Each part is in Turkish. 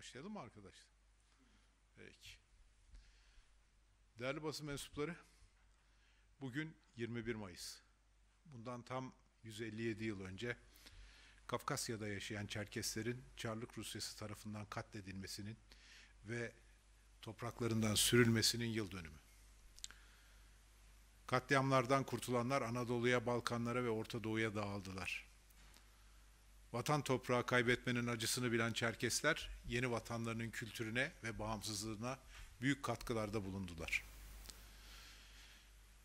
Başlayalım mı arkadaşlar? Peki. Değerli basın mensupları, bugün 21 Mayıs. Bundan tam 157 yıl önce Kafkasya'da yaşayan Çerkeslerin Çarlık Rusyası tarafından katledilmesinin ve topraklarından sürülmesinin yıl dönümü. Katliamlardan kurtulanlar Anadolu'ya, Balkanlara ve Orta Doğu'ya dağıldılar. Vatan toprağı kaybetmenin acısını bilen Çerkesler yeni vatanlarının kültürüne ve bağımsızlığına büyük katkılarda bulundular.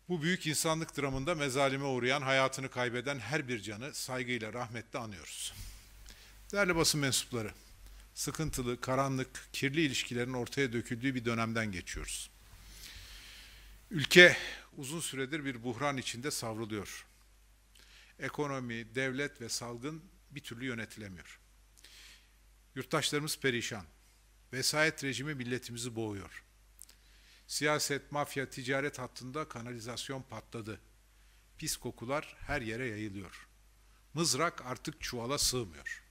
Bu büyük insanlık dramında mezalime uğrayan, hayatını kaybeden her bir canı saygıyla rahmetle anıyoruz. Değerli basın mensupları, sıkıntılı, karanlık, kirli ilişkilerin ortaya döküldüğü bir dönemden geçiyoruz. Ülke uzun süredir bir buhran içinde savruluyor. Ekonomi, devlet ve salgın bir türlü yönetilemiyor. Yurttaşlarımız perişan. Vesayet rejimi milletimizi boğuyor. Siyaset, mafya, ticaret hattında kanalizasyon patladı. Pis kokular her yere yayılıyor. Mızrak artık çuvala sığmıyor.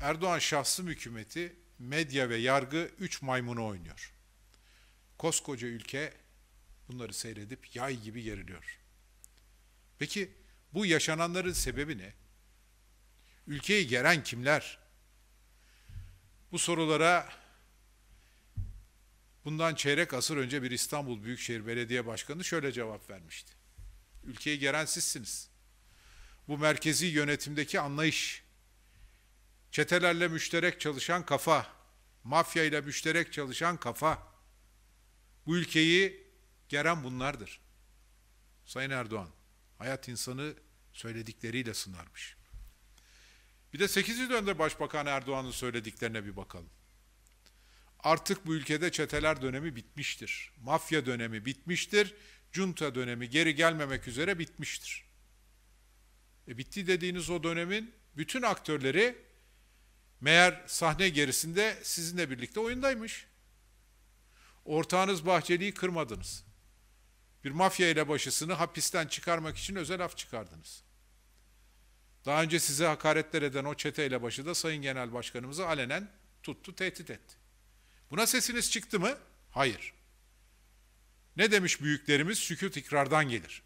Erdoğan şahsım hükümeti medya ve yargı üç maymunu oynuyor. Koskoca ülke bunları seyredip yay gibi geriliyor. Peki bu yaşananların sebebi ne? Ülkeyi geren kimler? Bu sorulara bundan çeyrek asır önce bir İstanbul Büyükşehir Belediye Başkanı şöyle cevap vermişti. Ülkeyi geren sizsiniz. Bu merkezi yönetimdeki anlayış, çetelerle müşterek çalışan kafa, mafya ile müşterek çalışan kafa, bu ülkeyi geren bunlardır. Sayın Erdoğan, hayat insanı söyledikleriyle sınarmış. Bir de 8 yıl önce Başbakan Erdoğan'ın söylediklerine bir bakalım. Artık bu ülkede çeteler dönemi bitmiştir. Mafya dönemi bitmiştir. Junta dönemi geri gelmemek üzere bitmiştir. E bitti dediğiniz o dönemin bütün aktörleri meğer sahne gerisinde sizinle birlikte oyundaymış. Ortağınız Bahçeli'yi kırmadınız. Bir mafya ile başısını hapisten çıkarmak için özel af çıkardınız. Daha önce size hakaretler eden o çeteyle başı da Sayın Genel Başkanımızı alenen tuttu, tehdit etti. Buna sesiniz çıktı mı? Hayır. Ne demiş büyüklerimiz? Sükut ikrardan gelir.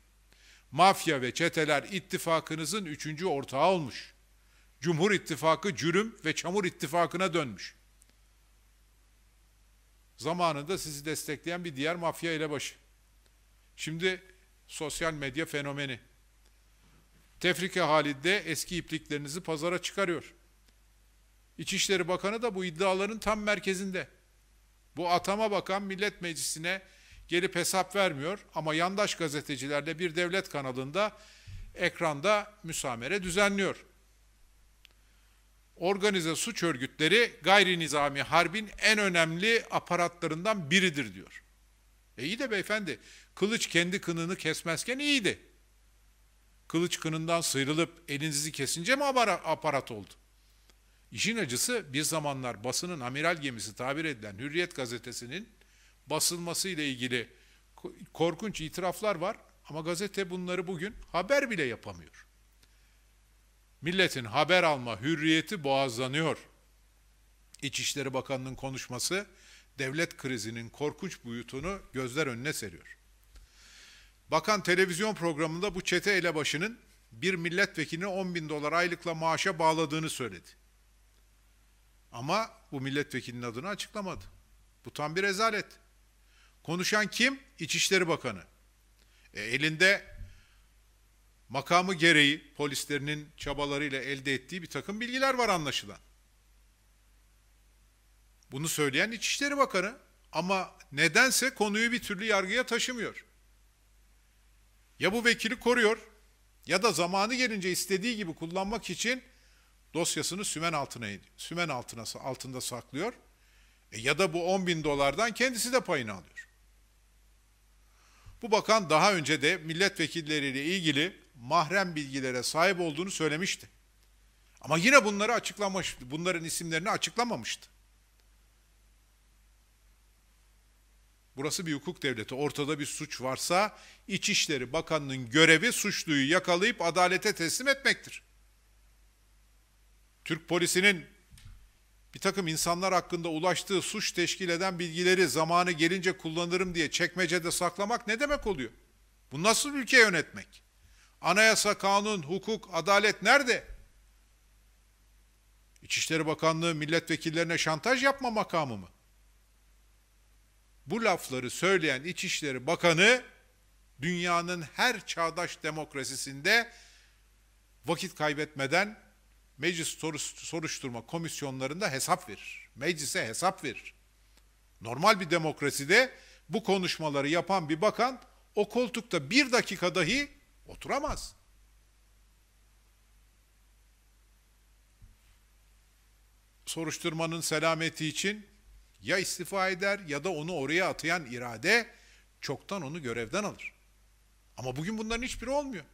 Mafya ve çeteler ittifakınızın üçüncü ortağı olmuş. Cumhur ittifakı cürüm ve çamur ittifakına dönmüş. Zamanında sizi destekleyen bir diğer mafya ile elebaşı. Şimdi sosyal medya fenomeni. Tefrike halinde eski ipliklerinizi pazara çıkarıyor. İçişleri Bakanı da bu iddiaların tam merkezinde. Bu atama bakan Millet Meclisi'ne gelip hesap vermiyor ama yandaş gazetecilerle bir devlet kanalında ekranda müsamere düzenliyor. Organize suç örgütleri gayri nizami harbin en önemli aparatlarından biridir diyor. E iyi de beyefendi, kılıç kendi kınını kesmezken iyiydi kılıç kınından sıyrılıp elinizi kesince mi aparat oldu? İşin acısı bir zamanlar basının amiral gemisi tabir edilen Hürriyet gazetesinin basılması ile ilgili korkunç itiraflar var ama gazete bunları bugün haber bile yapamıyor. Milletin haber alma hürriyeti boğazlanıyor. İçişleri Bakanı'nın konuşması devlet krizinin korkunç boyutunu gözler önüne seriyor. Bakan televizyon programında bu çete elebaşının bir milletvekiline 10 bin dolar aylıkla maaşa bağladığını söyledi. Ama bu milletvekilinin adını açıklamadı. Bu tam bir rezalet. Konuşan kim? İçişleri Bakanı. E, elinde makamı gereği polislerinin çabalarıyla elde ettiği bir takım bilgiler var anlaşılan. Bunu söyleyen İçişleri Bakanı ama nedense konuyu bir türlü yargıya taşımıyor ya bu vekili koruyor ya da zamanı gelince istediği gibi kullanmak için dosyasını sümen altına sümen altına altında saklıyor. E ya da bu 10 bin dolardan kendisi de payını alıyor. Bu bakan daha önce de milletvekilleriyle ilgili mahrem bilgilere sahip olduğunu söylemişti. Ama yine bunları açıklamış, bunların isimlerini açıklamamıştı. Burası bir hukuk devleti. Ortada bir suç varsa İçişleri Bakanı'nın görevi suçluyu yakalayıp adalete teslim etmektir. Türk polisinin bir takım insanlar hakkında ulaştığı suç teşkil eden bilgileri zamanı gelince kullanırım diye çekmecede saklamak ne demek oluyor? Bu nasıl ülke yönetmek? Anayasa, kanun, hukuk, adalet nerede? İçişleri Bakanlığı milletvekillerine şantaj yapma makamı mı? Bu lafları söyleyen İçişleri Bakanı dünyanın her çağdaş demokrasisinde vakit kaybetmeden meclis soruşturma komisyonlarında hesap verir. Meclise hesap verir. Normal bir demokraside bu konuşmaları yapan bir bakan o koltukta bir dakika dahi oturamaz. Soruşturmanın selameti için ya istifa eder ya da onu oraya atayan irade çoktan onu görevden alır. Ama bugün bunların hiçbiri olmuyor.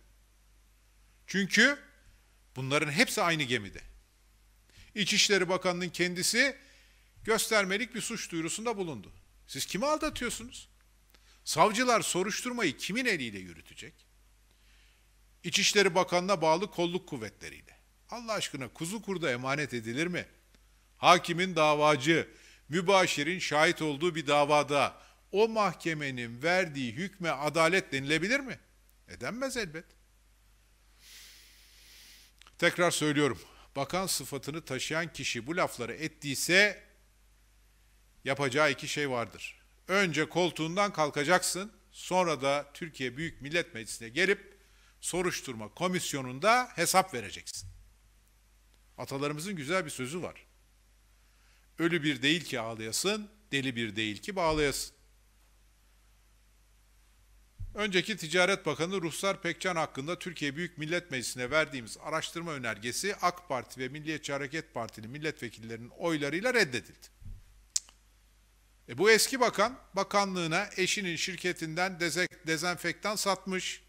Çünkü bunların hepsi aynı gemide. İçişleri Bakanı'nın kendisi göstermelik bir suç duyurusunda bulundu. Siz kimi aldatıyorsunuz? Savcılar soruşturmayı kimin eliyle yürütecek? İçişleri Bakanı'na bağlı kolluk kuvvetleriyle. Allah aşkına kuzu kurda emanet edilir mi? Hakimin davacı, mübaşirin şahit olduğu bir davada o mahkemenin verdiği hükme adalet denilebilir mi? Edenmez elbet. Tekrar söylüyorum. Bakan sıfatını taşıyan kişi bu lafları ettiyse yapacağı iki şey vardır. Önce koltuğundan kalkacaksın, sonra da Türkiye Büyük Millet Meclisi'ne gelip soruşturma komisyonunda hesap vereceksin. Atalarımızın güzel bir sözü var. Ölü bir değil ki ağlayasın, deli bir değil ki bağlayasın. Önceki Ticaret Bakanı Ruhsar Pekcan hakkında Türkiye Büyük Millet Meclisi'ne verdiğimiz araştırma önergesi AK Parti ve Milliyetçi Hareket Partili milletvekillerinin oylarıyla reddedildi. E bu eski bakan bakanlığına eşinin şirketinden dezenfektan satmış.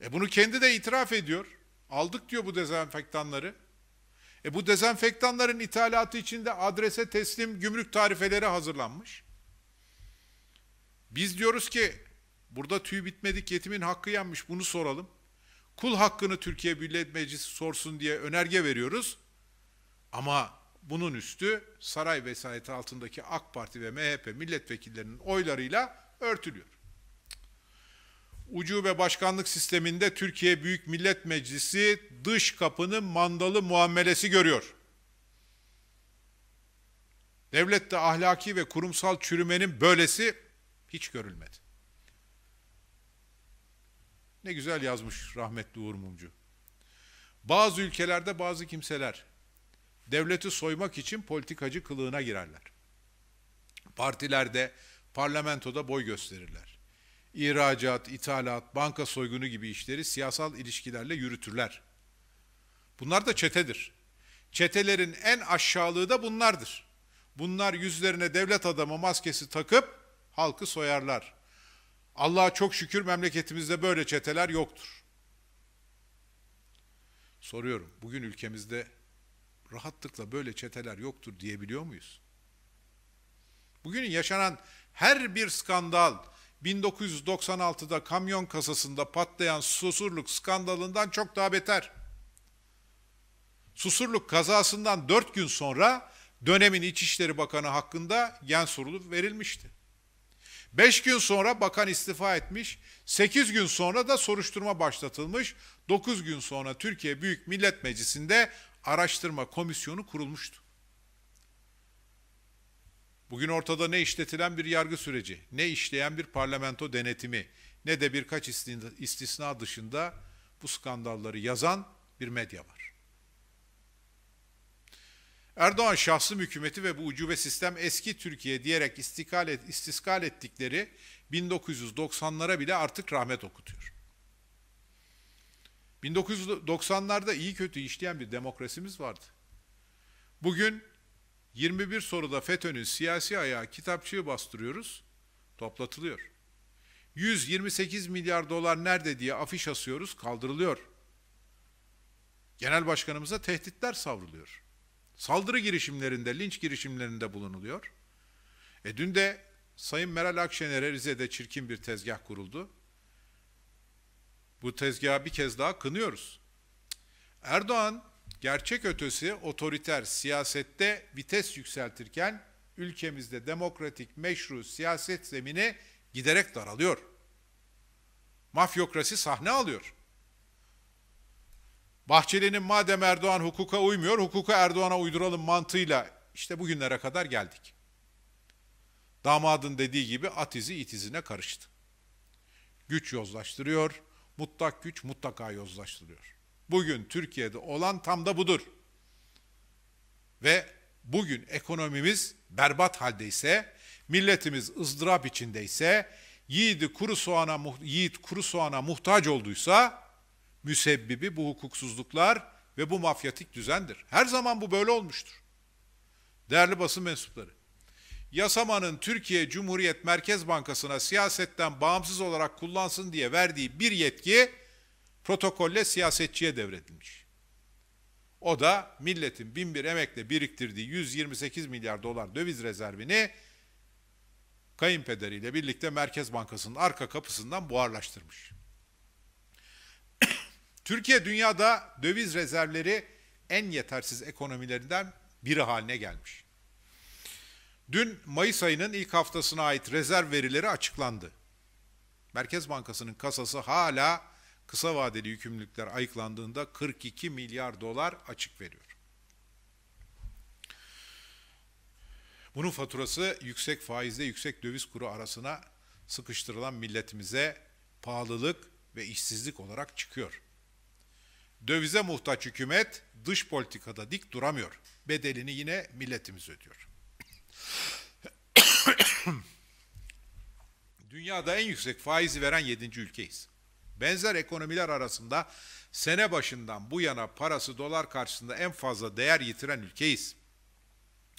E bunu kendi de itiraf ediyor. Aldık diyor bu dezenfektanları. E bu dezenfektanların ithalatı içinde adrese teslim gümrük tarifeleri hazırlanmış. Biz diyoruz ki burada tüy bitmedik yetimin hakkı yanmış, bunu soralım. Kul hakkını Türkiye Büyük Meclisi sorsun diye önerge veriyoruz. Ama bunun üstü saray vesayeti altındaki AK Parti ve MHP milletvekillerinin oylarıyla örtülüyor ucube başkanlık sisteminde Türkiye Büyük Millet Meclisi dış kapının mandalı muamelesi görüyor. Devlette ahlaki ve kurumsal çürümenin böylesi hiç görülmedi. Ne güzel yazmış rahmetli Uğur Mumcu. Bazı ülkelerde bazı kimseler devleti soymak için politikacı kılığına girerler. Partilerde, parlamentoda boy gösterirler ihracat, ithalat, banka soygunu gibi işleri siyasal ilişkilerle yürütürler. Bunlar da çetedir. Çetelerin en aşağılığı da bunlardır. Bunlar yüzlerine devlet adamı maskesi takıp halkı soyarlar. Allah'a çok şükür memleketimizde böyle çeteler yoktur. Soruyorum, bugün ülkemizde rahatlıkla böyle çeteler yoktur diyebiliyor muyuz? Bugün yaşanan her bir skandal, 1996'da kamyon kasasında patlayan susurluk skandalından çok daha beter. Susurluk kazasından 4 gün sonra dönemin İçişleri Bakanı hakkında gen sorulu verilmişti. 5 gün sonra bakan istifa etmiş, 8 gün sonra da soruşturma başlatılmış, 9 gün sonra Türkiye Büyük Millet Meclisi'nde araştırma komisyonu kurulmuştu. Bugün ortada ne işletilen bir yargı süreci, ne işleyen bir parlamento denetimi, ne de birkaç istisna dışında bu skandalları yazan bir medya var. Erdoğan şahsım hükümeti ve bu ucube sistem eski Türkiye diyerek istikal et, istiskal ettikleri 1990'lara bile artık rahmet okutuyor. 1990'larda iyi kötü işleyen bir demokrasimiz vardı. Bugün 21 soruda FETÖ'nün siyasi ayağı kitapçığı bastırıyoruz, toplatılıyor. 128 milyar dolar nerede diye afiş asıyoruz, kaldırılıyor. Genel başkanımıza tehditler savruluyor. Saldırı girişimlerinde, linç girişimlerinde bulunuluyor. E dün de Sayın Meral Akşener'e Rize'de çirkin bir tezgah kuruldu. Bu tezgahı bir kez daha kınıyoruz. Erdoğan gerçek ötesi otoriter siyasette vites yükseltirken ülkemizde demokratik meşru siyaset zemini giderek daralıyor. Mafyokrasi sahne alıyor. Bahçeli'nin madem Erdoğan hukuka uymuyor, hukuka Erdoğan'a uyduralım mantığıyla işte bugünlere kadar geldik. Damadın dediği gibi at izi itizine karıştı. Güç yozlaştırıyor, mutlak güç mutlaka yozlaştırıyor. Bugün Türkiye'de olan tam da budur. Ve bugün ekonomimiz berbat haldeyse, milletimiz ızdırap içindeyse, yiğidi kuru soğana, yiğit kuru soğana muhtaç olduysa, müsebbibi bu hukuksuzluklar ve bu mafyatik düzendir. Her zaman bu böyle olmuştur. Değerli basın mensupları, yasamanın Türkiye Cumhuriyet Merkez Bankası'na siyasetten bağımsız olarak kullansın diye verdiği bir yetki, protokolle siyasetçiye devredilmiş. O da milletin bin bir emekle biriktirdiği 128 milyar dolar döviz rezervini kayınpederiyle birlikte Merkez Bankası'nın arka kapısından buharlaştırmış. Türkiye dünyada döviz rezervleri en yetersiz ekonomilerinden biri haline gelmiş. Dün Mayıs ayının ilk haftasına ait rezerv verileri açıklandı. Merkez Bankası'nın kasası hala kısa vadeli yükümlülükler ayıklandığında 42 milyar dolar açık veriyor. Bunun faturası yüksek faizle yüksek döviz kuru arasına sıkıştırılan milletimize pahalılık ve işsizlik olarak çıkıyor. Dövize muhtaç hükümet dış politikada dik duramıyor. Bedelini yine milletimiz ödüyor. Dünyada en yüksek faizi veren 7. ülkeyiz. Benzer ekonomiler arasında sene başından bu yana parası dolar karşısında en fazla değer yitiren ülkeyiz.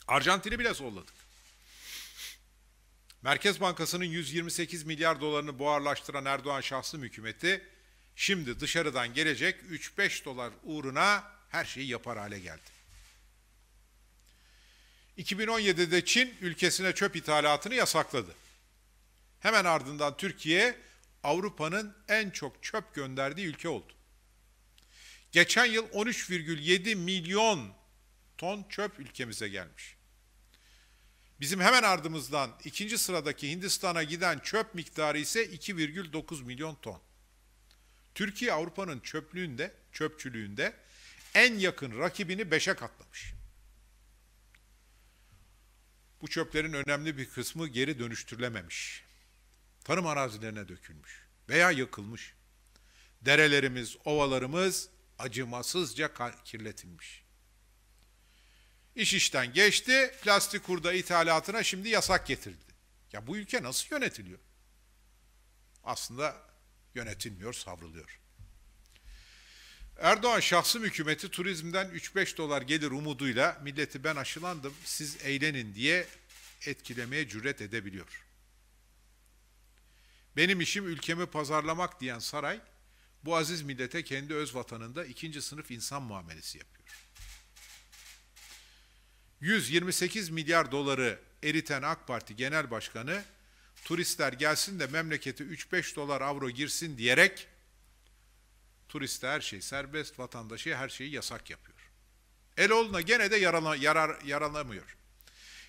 Arjantin'i bile solladık. Merkez Bankası'nın 128 milyar dolarını buharlaştıran Erdoğan şahsı hükümeti şimdi dışarıdan gelecek 3-5 dolar uğruna her şeyi yapar hale geldi. 2017'de Çin ülkesine çöp ithalatını yasakladı. Hemen ardından Türkiye Avrupa'nın en çok çöp gönderdiği ülke oldu. Geçen yıl 13,7 milyon ton çöp ülkemize gelmiş. Bizim hemen ardımızdan ikinci sıradaki Hindistan'a giden çöp miktarı ise 2,9 milyon ton. Türkiye Avrupa'nın çöplüğünde, çöpçülüğünde en yakın rakibini beşe katlamış. Bu çöplerin önemli bir kısmı geri dönüştürülememiş tarım arazilerine dökülmüş veya yıkılmış. Derelerimiz, ovalarımız acımasızca kirletilmiş. İş işten geçti, plastik kurda ithalatına şimdi yasak getirdi. Ya bu ülke nasıl yönetiliyor? Aslında yönetilmiyor, savruluyor. Erdoğan şahsım hükümeti turizmden 3-5 dolar gelir umuduyla milleti ben aşılandım siz eğlenin diye etkilemeye cüret edebiliyor. Benim işim ülkemi pazarlamak diyen saray bu aziz millete kendi öz vatanında ikinci sınıf insan muamelesi yapıyor. 128 milyar doları eriten AK Parti Genel Başkanı turistler gelsin de memleketi 3-5 dolar avro girsin diyerek turiste her şey serbest, vatandaşı her şeyi yasak yapıyor. El Eloğlu'na gene de yarala, yarar, yaralamıyor.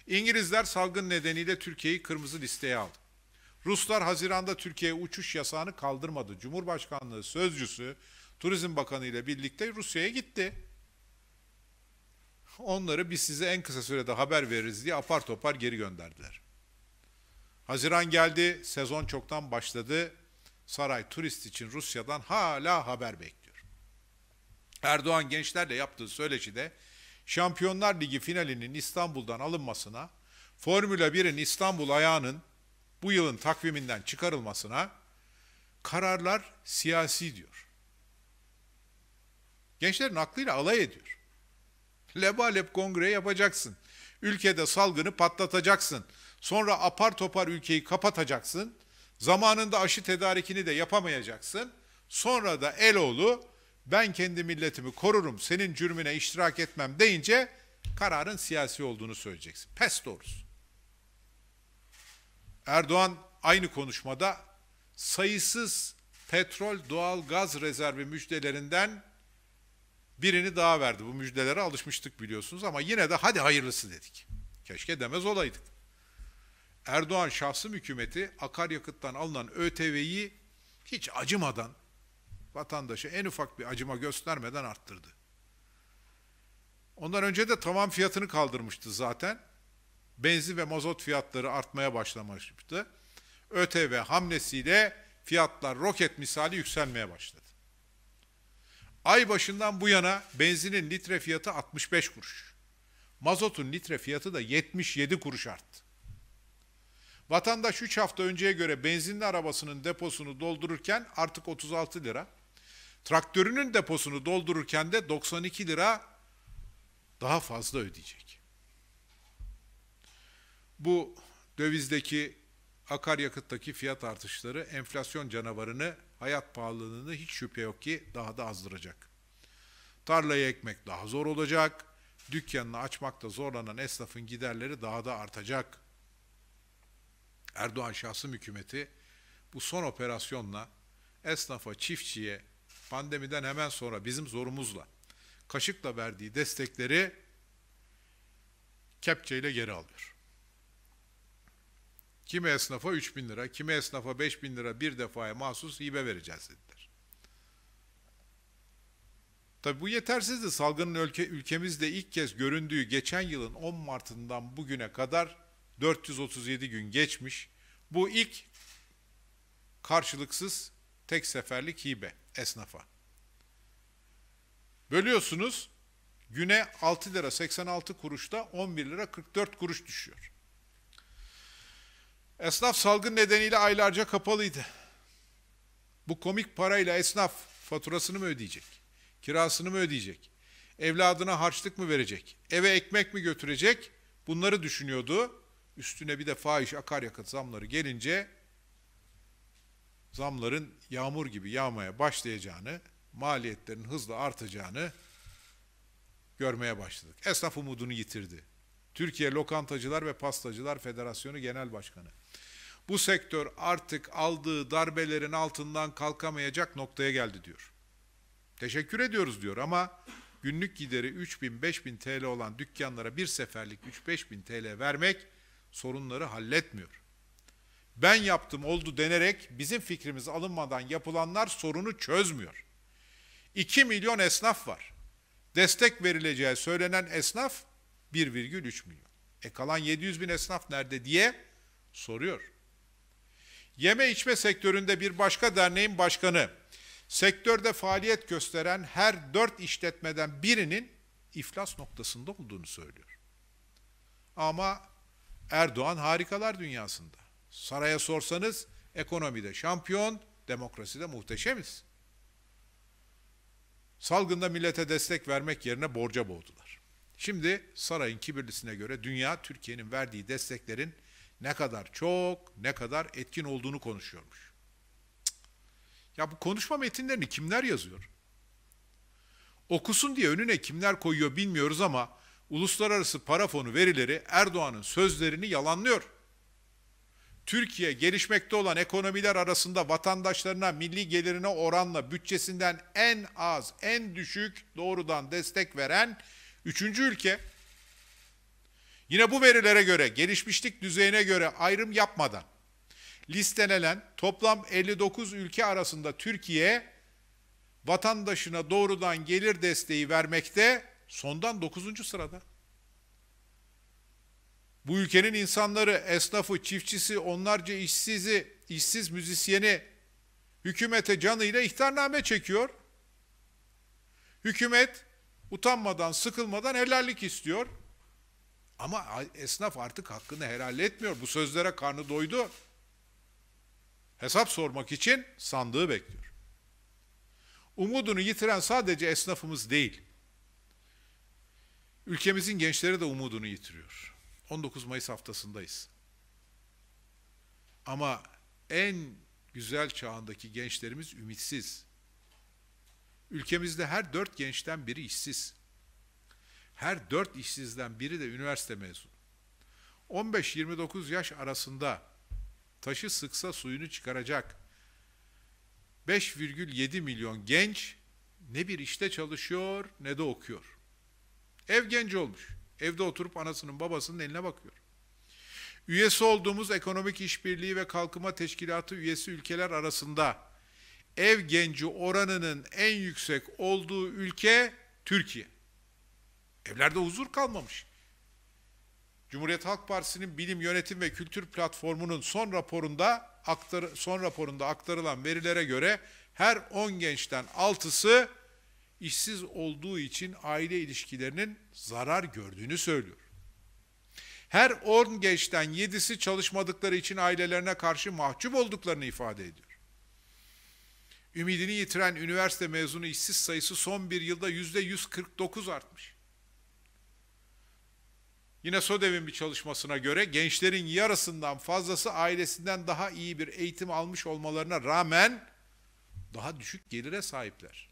İngilizler salgın nedeniyle Türkiye'yi kırmızı listeye aldı. Ruslar Haziran'da Türkiye'ye uçuş yasağını kaldırmadı. Cumhurbaşkanlığı sözcüsü Turizm Bakanı ile birlikte Rusya'ya gitti. Onları biz size en kısa sürede haber veririz diye apar topar geri gönderdiler. Haziran geldi, sezon çoktan başladı. Saray turist için Rusya'dan hala haber bekliyor. Erdoğan gençlerle yaptığı söyleşide Şampiyonlar Ligi finalinin İstanbul'dan alınmasına, Formula 1'in İstanbul ayağının bu yılın takviminden çıkarılmasına kararlar siyasi diyor. Gençlerin aklıyla alay ediyor. Lebalep kongre yapacaksın. Ülkede salgını patlatacaksın. Sonra apar topar ülkeyi kapatacaksın. Zamanında aşı tedarikini de yapamayacaksın. Sonra da Eloğlu ben kendi milletimi korurum, senin cürmüne iştirak etmem deyince kararın siyasi olduğunu söyleyeceksin. Pes doğrusu. Erdoğan aynı konuşmada sayısız petrol, doğal gaz rezervi müjdelerinden birini daha verdi. Bu müjdelere alışmıştık biliyorsunuz ama yine de hadi hayırlısı dedik. Keşke demez olaydık. Erdoğan şahsım hükümeti akaryakıttan alınan ÖTV'yi hiç acımadan vatandaşa en ufak bir acıma göstermeden arttırdı. Ondan önce de tamam fiyatını kaldırmıştı zaten benzin ve mazot fiyatları artmaya başlamıştı. ÖTV hamlesiyle fiyatlar roket misali yükselmeye başladı. Ay başından bu yana benzinin litre fiyatı 65 kuruş. Mazotun litre fiyatı da 77 kuruş arttı. Vatandaş 3 hafta önceye göre benzinli arabasının deposunu doldururken artık 36 lira, traktörünün deposunu doldururken de 92 lira daha fazla ödeyecek. Bu dövizdeki, akaryakıttaki fiyat artışları enflasyon canavarını, hayat pahalılığını hiç şüphe yok ki daha da azdıracak. Tarlaya ekmek daha zor olacak, dükkanını açmakta zorlanan esnafın giderleri daha da artacak. Erdoğan şahsım hükümeti bu son operasyonla esnafa, çiftçiye pandemiden hemen sonra bizim zorumuzla kaşıkla verdiği destekleri kepçeyle geri alıyor. Kimi esnafa 3 bin lira, kimi esnafa 5 bin lira bir defaya mahsus hibe vereceğiz dediler. Tabi bu yetersizdi. Salgının ülke, ülkemizde ilk kez göründüğü geçen yılın 10 Mart'ından bugüne kadar 437 gün geçmiş. Bu ilk karşılıksız tek seferlik hibe esnafa. Bölüyorsunuz güne 6 lira 86 kuruşta 11 lira 44 kuruş düşüyor. Esnaf salgın nedeniyle aylarca kapalıydı. Bu komik parayla esnaf faturasını mı ödeyecek? Kirasını mı ödeyecek? Evladına harçlık mı verecek? Eve ekmek mi götürecek? Bunları düşünüyordu. Üstüne bir de fahiş akaryakıt zamları gelince zamların yağmur gibi yağmaya başlayacağını, maliyetlerin hızla artacağını görmeye başladık. Esnaf umudunu yitirdi. Türkiye Lokantacılar ve Pastacılar Federasyonu Genel Başkanı. Bu sektör artık aldığı darbelerin altından kalkamayacak noktaya geldi diyor. Teşekkür ediyoruz diyor ama günlük gideri 3000-5000 TL olan dükkanlara bir seferlik 3-5000 TL vermek sorunları halletmiyor. Ben yaptım oldu denerek bizim fikrimiz alınmadan yapılanlar sorunu çözmüyor. 2 milyon esnaf var. Destek verileceği söylenen esnaf 1,3 milyon. E kalan 700 bin esnaf nerede diye soruyor. Yeme içme sektöründe bir başka derneğin başkanı. Sektörde faaliyet gösteren her dört işletmeden birinin iflas noktasında olduğunu söylüyor. Ama Erdoğan harikalar dünyasında. Saraya sorsanız ekonomide şampiyon, demokraside muhteşemiz. Salgında millete destek vermek yerine borca boğdular. Şimdi sarayın kibirlisine göre dünya Türkiye'nin verdiği desteklerin ne kadar çok, ne kadar etkin olduğunu konuşuyormuş. Ya bu konuşma metinlerini kimler yazıyor? Okusun diye önüne kimler koyuyor bilmiyoruz ama uluslararası para fonu verileri Erdoğan'ın sözlerini yalanlıyor. Türkiye gelişmekte olan ekonomiler arasında vatandaşlarına milli gelirine oranla bütçesinden en az, en düşük doğrudan destek veren üçüncü ülke. Yine bu verilere göre gelişmişlik düzeyine göre ayrım yapmadan listelenen toplam 59 ülke arasında Türkiye vatandaşına doğrudan gelir desteği vermekte sondan 9. sırada. Bu ülkenin insanları, esnafı, çiftçisi, onlarca işsizi, işsiz müzisyeni hükümete canıyla ihtarname çekiyor. Hükümet utanmadan, sıkılmadan helallik istiyor. Ama esnaf artık hakkını helal etmiyor. Bu sözlere karnı doydu. Hesap sormak için sandığı bekliyor. Umudunu yitiren sadece esnafımız değil. Ülkemizin gençleri de umudunu yitiriyor. 19 Mayıs haftasındayız. Ama en güzel çağındaki gençlerimiz ümitsiz. Ülkemizde her dört gençten biri işsiz her dört işsizden biri de üniversite mezunu. 15-29 yaş arasında taşı sıksa suyunu çıkaracak 5,7 milyon genç ne bir işte çalışıyor ne de okuyor. Ev genci olmuş. Evde oturup anasının babasının eline bakıyor. Üyesi olduğumuz Ekonomik İşbirliği ve Kalkınma Teşkilatı üyesi ülkeler arasında ev genci oranının en yüksek olduğu ülke Türkiye. Evlerde huzur kalmamış. Cumhuriyet Halk Partisi'nin bilim, yönetim ve kültür platformunun son raporunda aktar son raporunda aktarılan verilere göre her 10 gençten 6'sı işsiz olduğu için aile ilişkilerinin zarar gördüğünü söylüyor. Her 10 gençten 7'si çalışmadıkları için ailelerine karşı mahcup olduklarını ifade ediyor. Ümidini yitiren üniversite mezunu işsiz sayısı son bir yılda yüzde %149 artmış. Yine SODEV'in bir çalışmasına göre gençlerin yarısından fazlası ailesinden daha iyi bir eğitim almış olmalarına rağmen daha düşük gelire sahipler.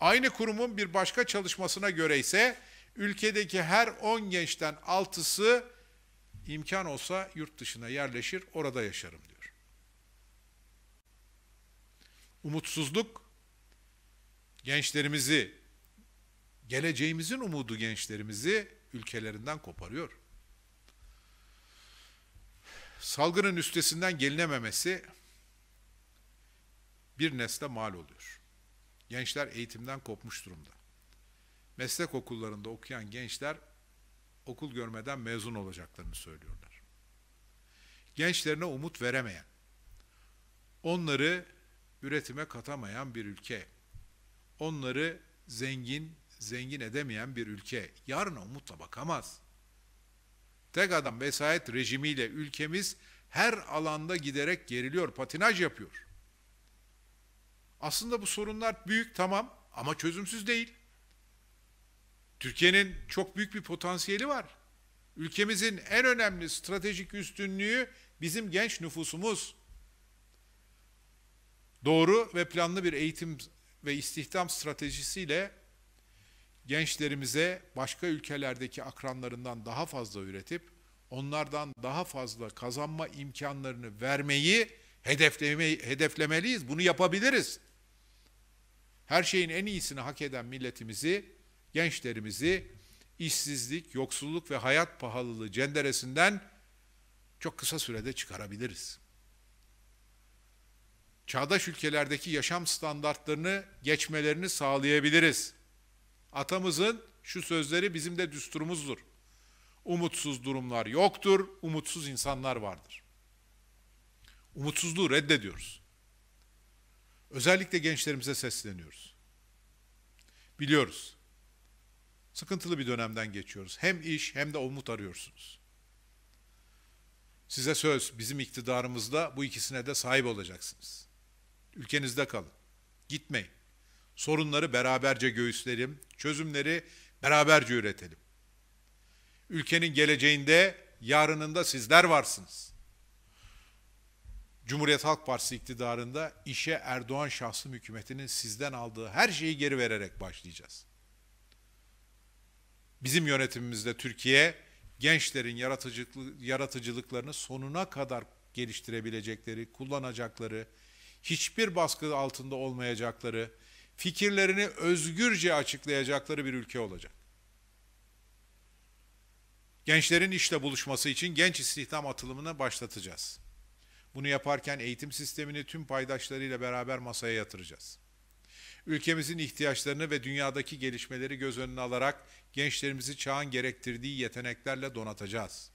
Aynı kurumun bir başka çalışmasına göre ise ülkedeki her 10 gençten 6'sı imkan olsa yurt dışına yerleşir, orada yaşarım diyor. Umutsuzluk gençlerimizi, geleceğimizin umudu gençlerimizi ülkelerinden koparıyor. Salgının üstesinden gelinememesi bir nesle mal oluyor. Gençler eğitimden kopmuş durumda. Meslek okullarında okuyan gençler okul görmeden mezun olacaklarını söylüyorlar. Gençlerine umut veremeyen, onları üretime katamayan bir ülke, onları zengin, zengin edemeyen bir ülke yarına umutla bakamaz. Tek adam vesayet rejimiyle ülkemiz her alanda giderek geriliyor, patinaj yapıyor. Aslında bu sorunlar büyük tamam ama çözümsüz değil. Türkiye'nin çok büyük bir potansiyeli var. Ülkemizin en önemli stratejik üstünlüğü bizim genç nüfusumuz. Doğru ve planlı bir eğitim ve istihdam stratejisiyle gençlerimize başka ülkelerdeki akranlarından daha fazla üretip onlardan daha fazla kazanma imkanlarını vermeyi hedeflemeliyiz. Bunu yapabiliriz. Her şeyin en iyisini hak eden milletimizi, gençlerimizi işsizlik, yoksulluk ve hayat pahalılığı cenderesinden çok kısa sürede çıkarabiliriz. Çağdaş ülkelerdeki yaşam standartlarını geçmelerini sağlayabiliriz. Atamızın şu sözleri bizim de düsturumuzdur. Umutsuz durumlar yoktur, umutsuz insanlar vardır. Umutsuzluğu reddediyoruz. Özellikle gençlerimize sesleniyoruz. Biliyoruz. Sıkıntılı bir dönemden geçiyoruz. Hem iş hem de umut arıyorsunuz. Size söz, bizim iktidarımızda bu ikisine de sahip olacaksınız. Ülkenizde kalın. Gitmeyin. Sorunları beraberce göğüslerim, çözümleri beraberce üretelim. Ülkenin geleceğinde, yarınında sizler varsınız. Cumhuriyet Halk Partisi iktidarında işe Erdoğan şahsım hükümetinin sizden aldığı her şeyi geri vererek başlayacağız. Bizim yönetimimizde Türkiye gençlerin yaratıcılık, yaratıcılıklarını sonuna kadar geliştirebilecekleri, kullanacakları, hiçbir baskı altında olmayacakları, fikirlerini özgürce açıklayacakları bir ülke olacak. Gençlerin işle buluşması için genç istihdam atılımını başlatacağız. Bunu yaparken eğitim sistemini tüm paydaşlarıyla beraber masaya yatıracağız. Ülkemizin ihtiyaçlarını ve dünyadaki gelişmeleri göz önüne alarak gençlerimizi çağın gerektirdiği yeteneklerle donatacağız.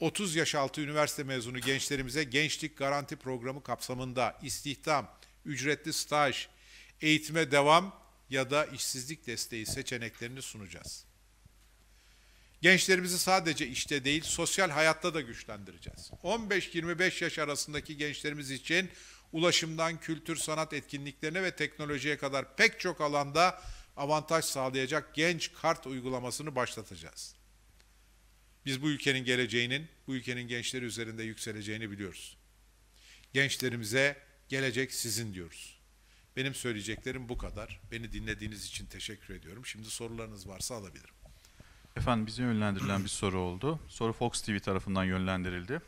30 yaş altı üniversite mezunu gençlerimize Gençlik Garanti Programı kapsamında istihdam, ücretli staj, eğitime devam ya da işsizlik desteği seçeneklerini sunacağız. Gençlerimizi sadece işte değil, sosyal hayatta da güçlendireceğiz. 15-25 yaş arasındaki gençlerimiz için ulaşımdan kültür, sanat etkinliklerine ve teknolojiye kadar pek çok alanda avantaj sağlayacak genç kart uygulamasını başlatacağız. Biz bu ülkenin geleceğinin, bu ülkenin gençleri üzerinde yükseleceğini biliyoruz. Gençlerimize gelecek sizin diyoruz. Benim söyleyeceklerim bu kadar. Beni dinlediğiniz için teşekkür ediyorum. Şimdi sorularınız varsa alabilirim. Efendim bize yönlendirilen bir soru oldu. Soru Fox TV tarafından yönlendirildi.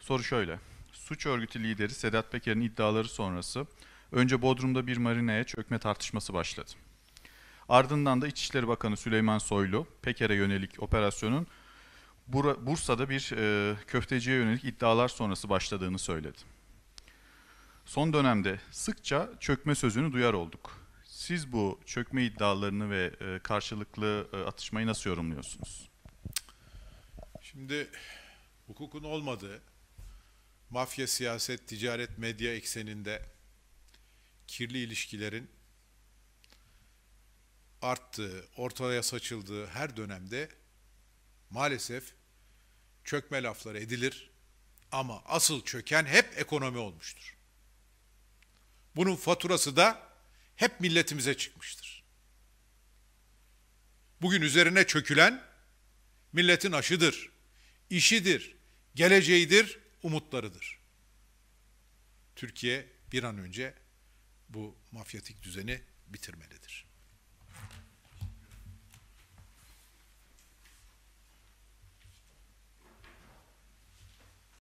Soru şöyle. Suç örgütü lideri Sedat Peker'in iddiaları sonrası önce Bodrum'da bir marineye çökme tartışması başladı. Ardından da İçişleri Bakanı Süleyman Soylu, Peker'e yönelik operasyonun Bursa'da bir e, köfteciye yönelik iddialar sonrası başladığını söyledi. Son dönemde sıkça çökme sözünü duyar olduk. Siz bu çökme iddialarını ve e, karşılıklı e, atışmayı nasıl yorumluyorsunuz? Şimdi hukukun olmadığı mafya, siyaset, ticaret, medya ekseninde kirli ilişkilerin arttığı, ortaya saçıldığı her dönemde maalesef çökme lafları edilir ama asıl çöken hep ekonomi olmuştur. Bunun faturası da hep milletimize çıkmıştır. Bugün üzerine çökülen milletin aşıdır, işidir, geleceğidir, umutlarıdır. Türkiye bir an önce bu mafyatik düzeni bitirmelidir.